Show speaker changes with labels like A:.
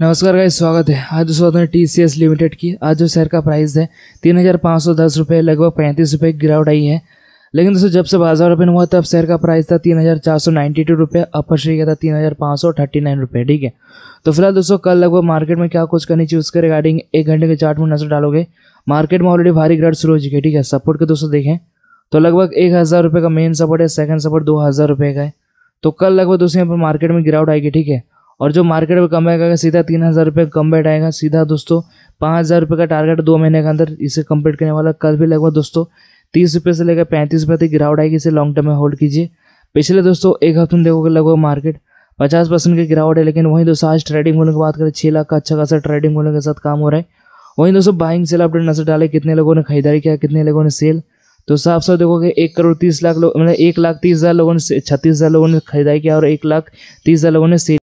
A: नमस्कार गाइस स्वागत है आज दोस्तों बात टी सी एस लिमिटेड की आज जो शेयर का प्राइस है तीन हज़ार पाँच सौ दस रुपये लगभग पैंतीस रुपये की गिरावट आई है लेकिन दोस्तों जब से बाजार ओपन हुआ तब शेयर का प्राइस था तीन हज़ार चार सौ नाइन्टी टू रुपये अपर शेयर का था तीन हज़ार पाँच सौ थर्टी नाइन रुपये ठीक है तो फिलहाल दोस्तों कल लगभग मार्केट में क्या कुछ करनी चाहिए उसके रिगार्डिंग एक घंटे के चार्ट में नजर डालोगे मार्केट में ऑलरेडी भारी गिरावट शुरू हो चुकी है ठीक है सपोर्ट के दोस्तों देखें तो लगभग एक हज़ार रुपये का मेन सपोर्ट है सेकंड सपोर्ट दो हज़ार रुपये का है तो कल लगभग दोस्तों यहाँ पर मार्केट में गिरावट आएगी ठीक है और जो मार्केट में कम आएगा सीधा तीन हज़ार रुपये कम बैठ आएगा सीधा दोस्तों पाँच हज़ार रुपये का टारगेट दो महीने के अंदर इसे कंप्लीट करने वाला कल भी लगभग दोस्तों तीस रुपये से लेकर पैंतीस रुपये तक गिरावट आएगी इसे लॉन्ग टर्म में होल्ड कीजिए पिछले दोस्तों एक हफ्ते में देखोगे लगभग मार्केट पचास परसेंट की गिरावट है लेकिन वहीं दोस्तों आज ट्रेडिंग होने की बात करें छः लाख का अच्छा खासा ट्रेडिंग होने के साथ काम हो रहा है वहीं दोस्तों बाइंग सेल अपडेट नजर डाले कितने लोगों ने खरीदारी किया कितने लोगों ने सेल तो साफ साफ देखोगे एक करोड़ तीस लाख लोग मतलब एक लाख तीस हज़ार लोगों ने छत्तीस हज़ार लोगों ने खरीदारी किया और एक लाख तीस हज़ार लोगों ने सेल